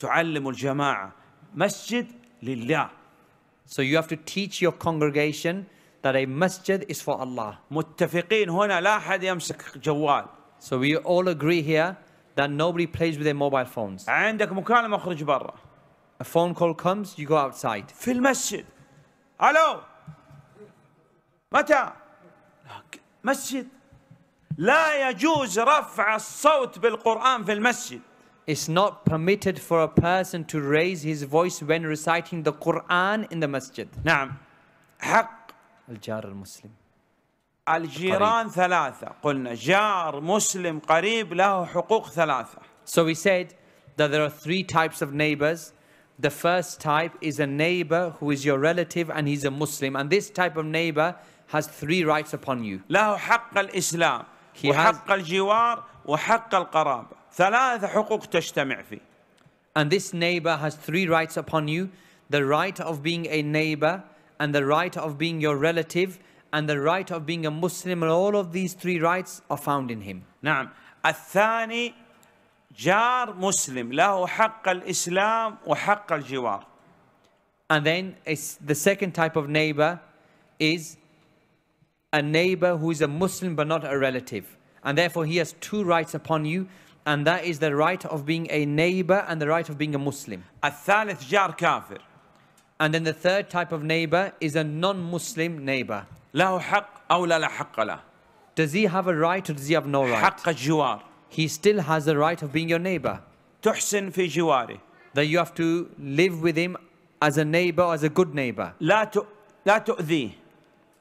تعلم الجماعة مسجد لله So you have to teach your congregation that a masjid is for Allah. متفقين هنا لا أحد يمسك جوال. So we all agree here that nobody plays with their mobile phones. عندك مكالمة اخرج برا. A phone call comes, you go outside. في المسجد. ألو. متى؟ مسجد. لا يجوز رفع الصوت بالقرآن في المسجد. It's not permitted for a person to raise his voice when reciting the Quran in the masjid. نعم حق الجار المسلم الجيران ثلاثة قلنا جار مسلم قريب له حقوق ثلاثة So we said that there are three types of neighbors. The first type is a neighbor who is your relative and he's a Muslim. And this type of neighbor has three rights upon you. له حق الإسلام وحق الجوار وحق القرابة. ثلاث حقوق تجتمع And this neighbor has three rights upon you the right of being a neighbor, and the right of being your relative, and the right of being a Muslim. And all of these three rights are found in him. نعم الثاني جار مسلم له حق الإسلام وحق الجوار. And then the second type of neighbor is a neighbor who is a Muslim but not a relative. And therefore he has two rights upon you and that is the right of being a neighbor and the right of being a Muslim. الثالث جار كافر. And then the third type of neighbor is a non-Muslim neighbor. له حق أو لا حق له. Does he have a right or does he have no right? حق الجوار. He still has the right of being your neighbor. تحسن في جواره. That you have to live with him as a neighbor, as a good neighbor. لا ت... لا تؤذي.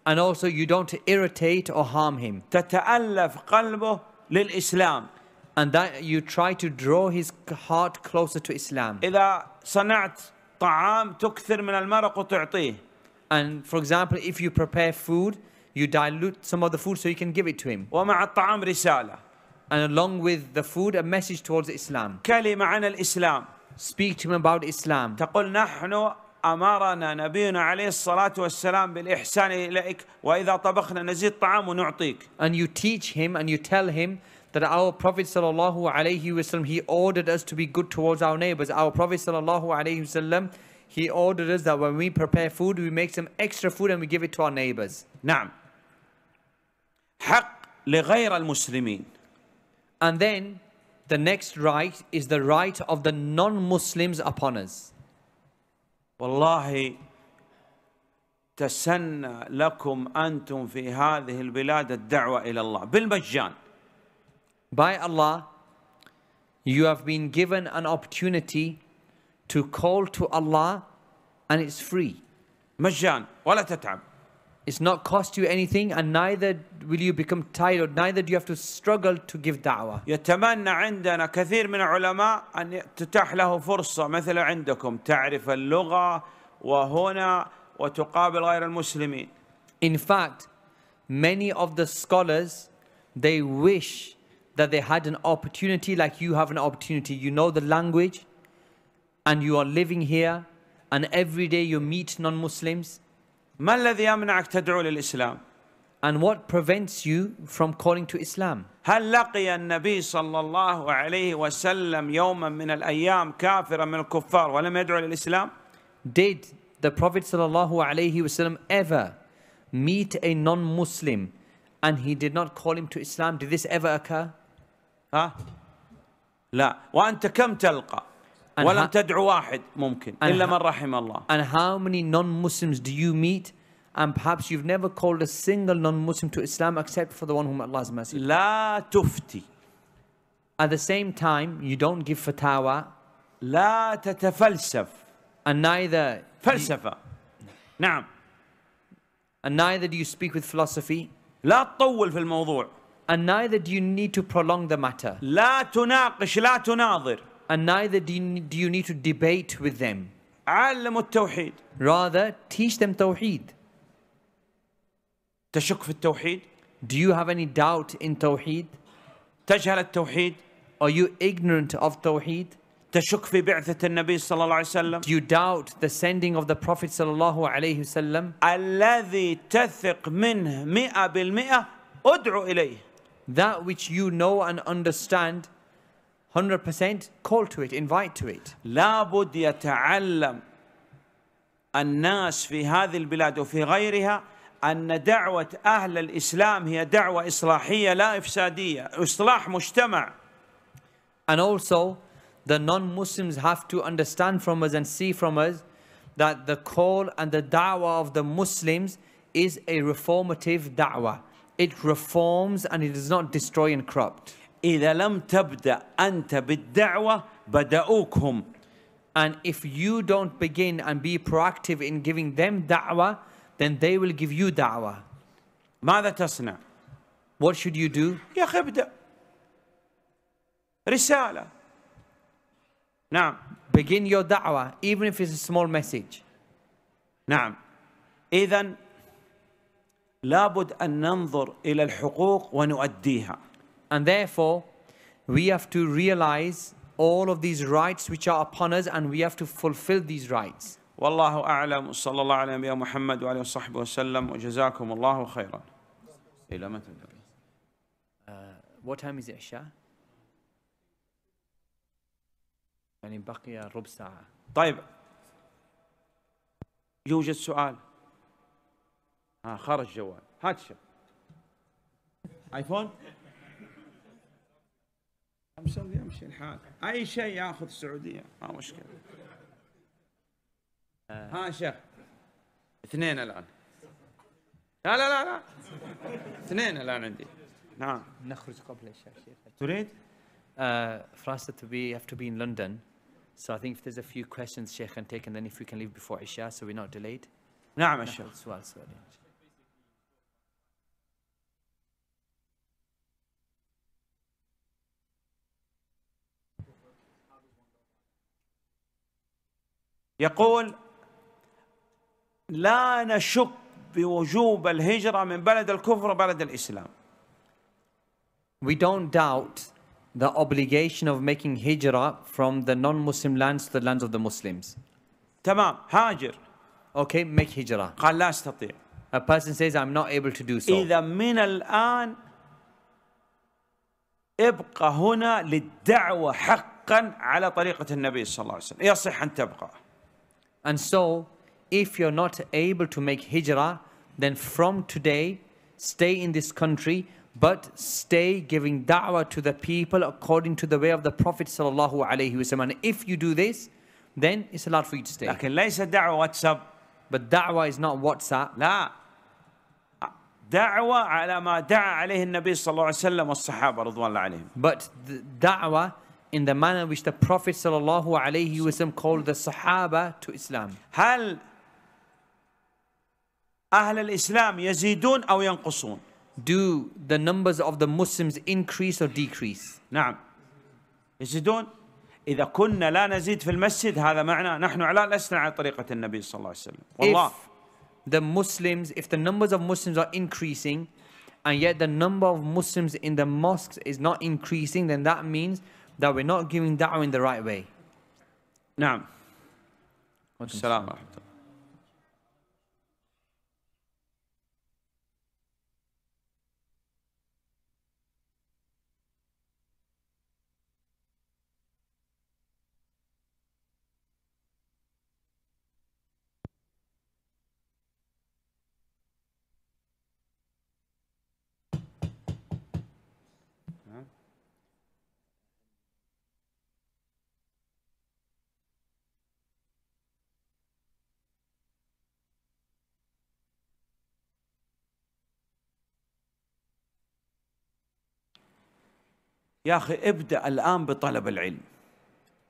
And also you don't irritate or harm him. تتألف قلبه للإسلام and that you try to draw his heart closer to Islam. And for example, if you prepare food, you dilute some of the food so you can give it to him. And along with the food, a message towards Islam. Speak to him about Islam. أمرنا نبينا عليه الصلاة والسلام بالإحسان إليك وإذا طبخنا نزيد طعام ونعطيك. And you teach him and you tell him that our Prophet sallallahu alaihi wasallam he ordered us to be good towards our neighbors. Our Prophet sallallahu alaihi wasallam he ordered us that when we prepare food, we make some extra food and we give it to our neighbors. نعم. حق لغير المسلمين. And then the next right is the right of the non-Muslims upon us. والله تسنى لكم أنتم في هذه البلاد الدعوة إلى الله بالمجان. By Allah, you have been given an opportunity to call to Allah and it's free. It's not cost you anything and neither will you become tired, neither do you have to struggle to give da'wah. يتمنى عندنا كثير من أن له فرصة مثل عندكم تعرف اللغة وهنا وتقابل غير المسلمين. In fact, many of the scholars, they wish that they had an opportunity like you have an opportunity. You know the language and you are living here and every day you meet non-Muslims. And what prevents you from calling to Islam? هل لقي النبي صلى الله عليه وسلم يوما من الأيام كافرا من الكفار ولم يدعو للإسلام؟ Did the Prophet صلى الله عليه وسلم ever meet a non-Muslim and he did not call him to Islam? Did this ever occur? ها لا وأنت كم تلقى ولم تدعو واحد ممكن إلا من رحم الله and how many non-Muslims do you meet and perhaps you've never called a single non-Muslim to Islam except for the one whom Allah has mercy لا تفتي at the same time you don't give fatwa لا تتفلسف and neither فلسفة نعم and neither do you speak with philosophy لا تطول في الموضوع And neither do you need to prolong the matter. لا تناقش لا تناظر. And neither do you, do you need to debate with them. علم التوحيد. Rather, teach them tawheed. تشك في التوحيد؟ Do you have any doubt in tawheed? تجهل التوحيد؟ Are you ignorant of tawheed? تشك في بعثة النبي صلى الله عليه وسلم Do you doubt the sending of the Prophet صلى الله عليه وسلم الذي تثق منه مئة بالمئة ادعو إليه that which you know and understand 100% call to it invite to it لابد يتعلم الناس في هذه البلاد وفي غيرها أن دعوة أهل الإسلام هي دعوة إصلاحية لا إفسادية إصلاح مجتمع And also the non-Muslims have to understand from us and see from us that the call and the da'wah of the Muslims is a reformative da'wah it reforms and it does not destroy and corrupt. إذا لم تبدأ أنت بالدعوة بدأوكم. And if you don't begin and be proactive in giving them da'wah, then they will give you da'wah. ماذا تصنع؟ What should you do? يا أخي ابدأ. رسالة. نعم. Begin your da'wah even if it's a small message. نعم. إذا لابد أن ننظر إلى الحقوق ونؤديها. And therefore, we have to realize all of these rights which are upon us and we have to fulfill these rights. والله أعلم صلى الله على نبينا محمد وعلى وصحبه وسلم وجزاكم الله خيرا. إلى متى uh, What time is it, Isha? يعني بقي ربع ساعة. طيب يوجد سؤال. ها خرج جوال هات شوف ايفون مسوي يمشي الحال اي شيء ياخذ السعوديه ما مشكله آه. ها شيخ اثنين الان لا لا لا لا اثنين الان عندي نعم نخرج قبل الشيخ تريد؟ Uh, for us to be have to be in London, so I think if there's a few questions, Sheikh can take, and then if we can leave before Isha, so we're not delayed. نعم الشيخ. سؤال سؤال. يقول لا نشك بوجوب الهجرة من بلد الكفر بلد الإسلام We don't doubt the obligation of making hijrah from the non-Muslim lands to the lands of the Muslims. تمام هاجر. Okay, make hijrah. قال لا أستطيع. A person says I'm not able to do so. إذا من الآن ابقى هنا للدعوة حقا على طريقة النبي صلى الله عليه وسلم يصح أن تبقى. And so, if you're not able to make hijrah, then from today, stay in this country, but stay giving da'wah to the people according to the way of the Prophet sallallahu alaihi wasallam. If you do this, then it's allowed for you to stay. لكن ليس دعوة WhatsApp. But da'wah is not WhatsApp. لا. دعوة على ما دعا عليه النبي صلى الله عليه وسلم والصحابة رضوان الله عليهم. But the da'wah in the manner which the Prophet ﷺ called the Sahaba to Islam. هل أهل الإسلام يزيدون أو ينقصون؟ Do the numbers of the Muslims increase or decrease? نعم يزيدون إذا كنا لا نزيد في المسجد هذا معنى نحن على لسنا على طريقة النبي صلى الله عليه وسلم والله If the Muslims, if the numbers of Muslims are increasing and yet the number of Muslims in the mosques is not increasing then that means that we're not giving da'wah in the right way. Now, يا أخي ابدأ الآن بطلب العلم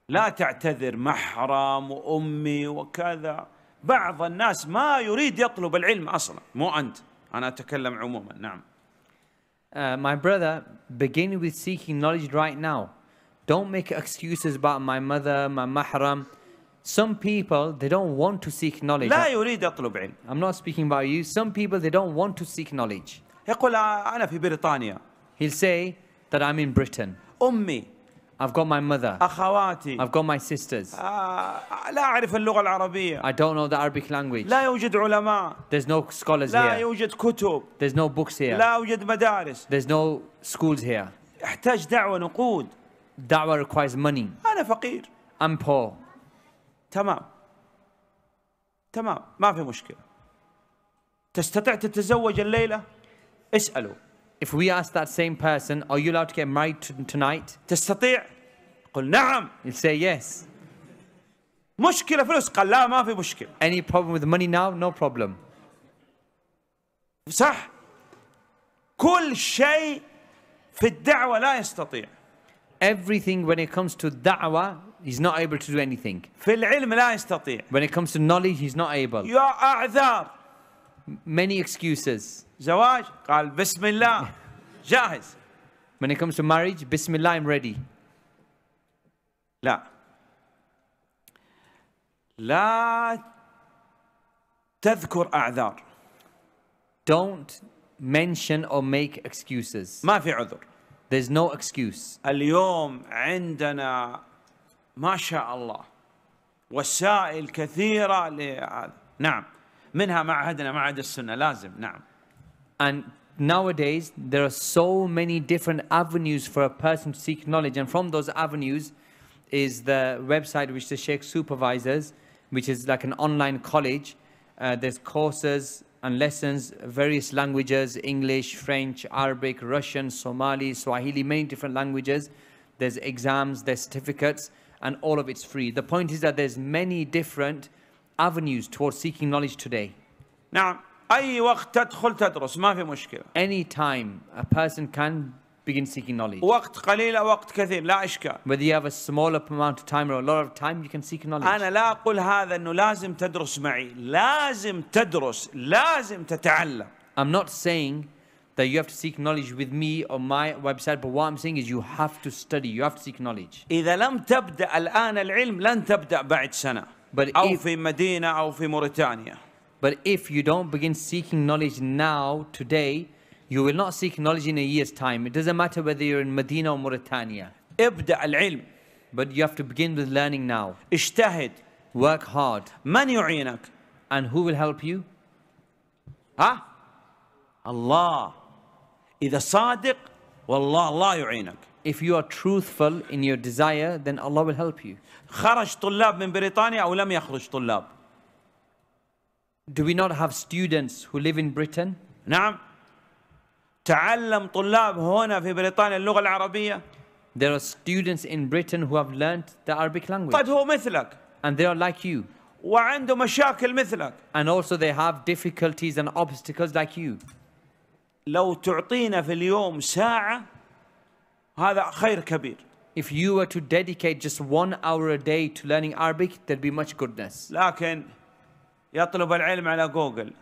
لا تعتذر محرم وأمي وكذا بعض الناس ما يريد يطلب العلم أصلا مو أنت أنا أتكلم عموما نعم Uh, my brother, begin with seeking knowledge right now. Don't make excuses about my mother, my mahram. Some people, they don't want to seek knowledge. لا يريد يطلب علم. I'm not speaking about you. Some people, they don't want to seek knowledge. يقول أنا في بريطانيا. He'll say, that I'm in Britain. أمي I've got my mother. أخواتي I've got my sisters. آه لا أعرف اللغة العربية. I don't know the Arabic language. لا يوجد علماء. There's no scholars لا here. لا يوجد كتب. There's no books here. لا يوجد مدارس. There's no schools here. أحتاج دعوة نقود. دعوة requires money. أنا فقير. I'm poor. تمام. تمام ما في مشكلة. تستطيع تتزوج الليلة؟ اسأله. if we ask that same person, are you allowed to get married tonight? تستطيع؟ قل نعم. He'll say yes. مشكلة فلوس قال لا ما في مشكلة. Any problem with money now? No problem. صح؟ كل شيء في الدعوة لا يستطيع. Everything when it comes to da'wah, he's not able to do anything. في العلم لا يستطيع. When it comes to knowledge, he's not able. يا أعذار many excuses. زواج قال بسم الله جاهز. When it comes to marriage, Bismillah, I'm ready. لا لا تذكر أعذار. Don't mention or make excuses. ما في عذر. There's no excuse. اليوم عندنا ما شاء الله وسائل كثيرة لهذا. نعم. منها معهدنا معهد السنة لازم نعم And nowadays there are so many different avenues for a person to seek knowledge and from those avenues is the website which the Sheikh supervises which is like an online college uh, there's courses and lessons various languages English French Arabic Russian Somali Swahili many different languages there's exams there's certificates and all of it's free the point is that there's many different avenues towards seeking knowledge today. Now, Any time a person can begin seeking knowledge. Whether you have a small amount of time or a lot of time you can seek knowledge. I'm not saying that you have to seek knowledge with me or my website, but what I'm saying is you have to study, you have to seek knowledge. But أو if, في مدينة أو في موريتانيا. But if you don't begin seeking knowledge now, today, you will not seek knowledge in a year's time. It doesn't matter whether you're in Medina or Mauritania. العلم. But you have to begin with learning now. اجتهد. Work hard. من يعينك؟ And who will help you? ها؟ الله. إذا صادق والله الله يعينك. If you are truthful in your desire, then Allah will help you. خرج طلاب من بريطانيا أو لم يخرج طلاب. Do we not have students who live in Britain? نعم. تعلم طلاب هنا في بريطانيا اللغة العربية. There are students in Britain who have learned the Arabic language. قد هو مثلك. And they are like you. وعنده مشاكل مثلك. And also they have difficulties and obstacles like you. لو تعطينا في اليوم ساعة هذا خير كبير If you were to dedicate just one hour a day to learning Arabic, there'd be much goodness. لكن يطلب العلم على جوجل.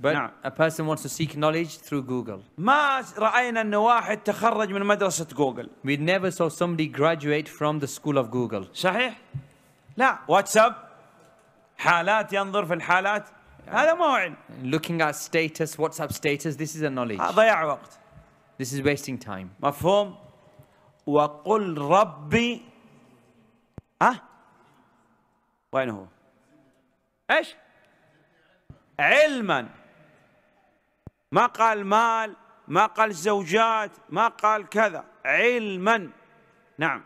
But نعم. a person wants to seek knowledge through Google. ما رأينا أن واحد تخرج من مدرسة جوجل. We never saw somebody graduate from the school of Google. صحيح؟ لا واتساب حالات ينظر في الحالات هذا ما هو علم. Looking at status, WhatsApp status, this is a knowledge. ضياع وقت. This is wasting time. مفهوم؟ وقل ربي أه وين هو إيش علما ما قال مال ما قال زوجات ما قال كذا علما نعم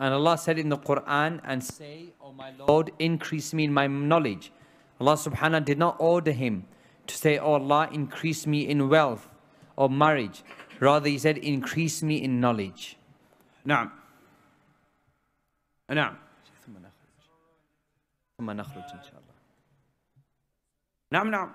And Allah said in the Quran and say, O oh my Lord, increase me in my knowledge. Allah subhanahu did not order him to say, O oh Allah, increase me in wealth or marriage. Rather, he said, increase me in knowledge. نعم. نعم. ثم نخرج. ثم نخرج إن شاء الله. نعم نعم.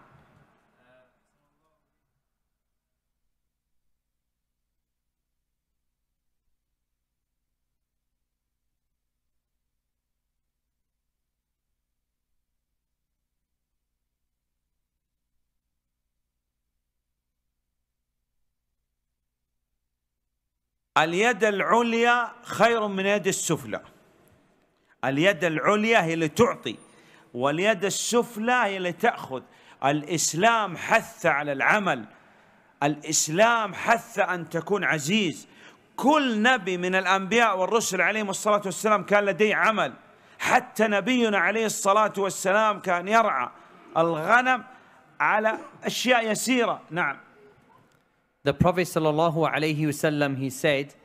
اليد العليا خير من اليد السفلى اليد العليا هي اللي تعطي واليد السفلى هي اللي تأخذ الإسلام حث على العمل الإسلام حث أن تكون عزيز كل نبي من الأنبياء والرسل عليهم الصلاة والسلام كان لديه عمل حتى نبينا عليه الصلاة والسلام كان يرعى الغنم على أشياء يسيرة نعم The Prophet ﷺ, he said,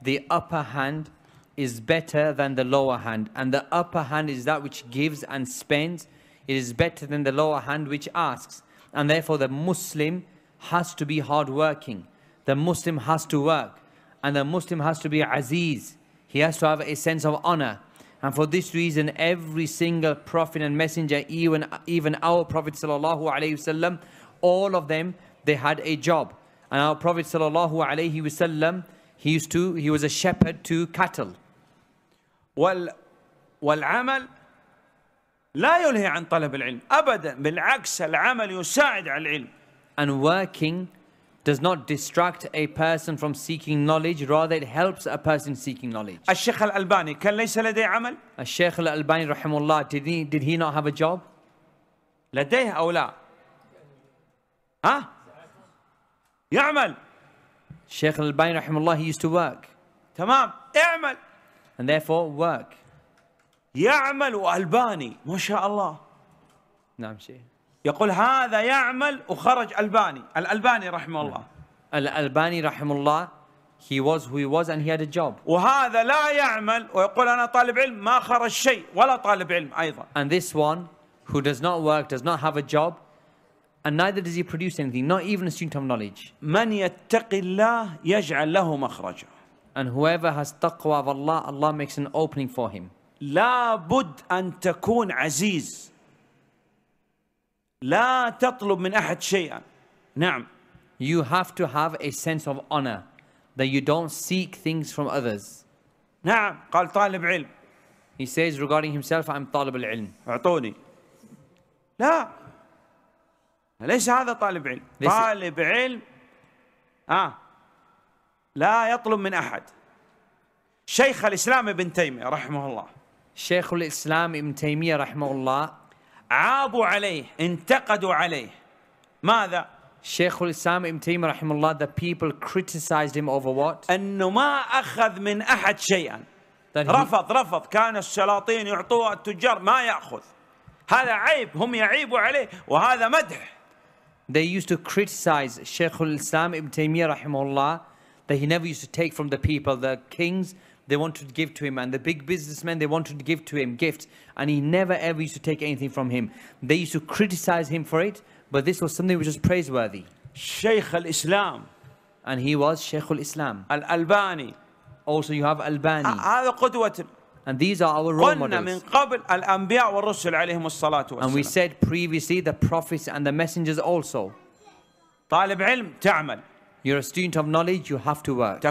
the upper hand is better than the lower hand. And the upper hand is that which gives and spends. It is better than the lower hand which asks. And therefore the Muslim has to be hardworking. The Muslim has to work. And the Muslim has to be aziz. He has to have a sense of honor. And for this reason, every single prophet and messenger, even, even our Prophet ﷺ, all of them, they had a job. And our Prophet sallallahu alaihi wasallam, he used to, he was a shepherd to cattle. Well, والعمل لا يلهي عن طلب العلم أبدا بالعكس العمل يساعد على العلم. And working does not distract a person from seeking knowledge, rather it helps a person seeking knowledge. الشيخ الألباني كان ليس لديه عمل؟ الشيخ الألباني رحمه الله did he, did he not have a job? لديه أو لا؟ ها؟ يعمل الشيخ الباني رحمه الله he used to work. تمام اعمل And therefore work. يعمل وألباني ما شاء الله نعم شيخ يقول هذا يعمل وخرج ألباني الألباني رحمه الله نعم. الألباني رحمه الله he was who he was and he had a job. وهذا لا يعمل ويقول أنا طالب علم ما خرج شيء ولا طالب علم أيضا. And this one who does not work, does not have a job, and neither does he produce anything, not even a student of knowledge. من الله يجعل له مخرجا. And whoever has taqwa of Allah, Allah makes an opening for him. لابد أن تكون عزيز. لا تطلب من أحد شيئا. نعم. You have to have a sense of honor that you don't seek things from others. نعم قال طالب علم. He says regarding himself, I'm طالب العلم. أعطوني. لا ليش هذا طالب علم طالب علم آه لا يطلب من أحد شيخ الإسلام ابن تيمية رحمه الله شيخ الإسلام ابن تيمية رحمه الله عابوا عليه انتقدوا عليه ماذا شيخ الإسلام ابن تيمية رحمه الله the people criticized him over what أنه ما أخذ من أحد شيئا رفض رفض كان الشلاطين يعطوه التجار ما يأخذ هذا عيب هم يعيبوا عليه وهذا مدح They used to criticize sheik al-Islam Ibn Taymiyyah rahimahullah that he never used to take from the people, the kings, they wanted to give to him and the big businessmen they wanted to give to him gifts and he never ever used to take anything from him they used to criticize him for it but this was something which was praiseworthy sheik al-Islam and he was sheik al-Islam al-Albani also you have Albani and these are our role models. And we said previously the prophets and the messengers also. You're a student of knowledge, you have to work.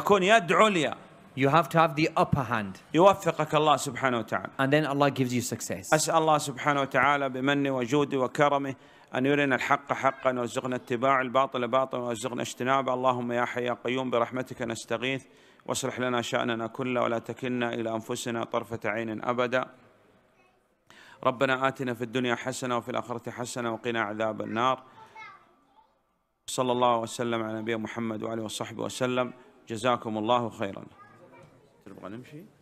You have to have the upper hand. And then Allah gives you success. أن يرنا الحق حقا وارزقنا اتباع الباطل باطلا وارزقنا اجتنابه اللهم يا حي يا قيوم برحمتك نستغيث واصلح لنا شأننا كله ولا تكلنا إلى أنفسنا طرفة عين أبدا ربنا آتنا في الدنيا حسنة وفي الآخرة حسنة وقنا عذاب النار صلى الله وسلم على نبينا محمد وعلى وصحبه وسلم جزاكم الله خيرا تبغى نمشي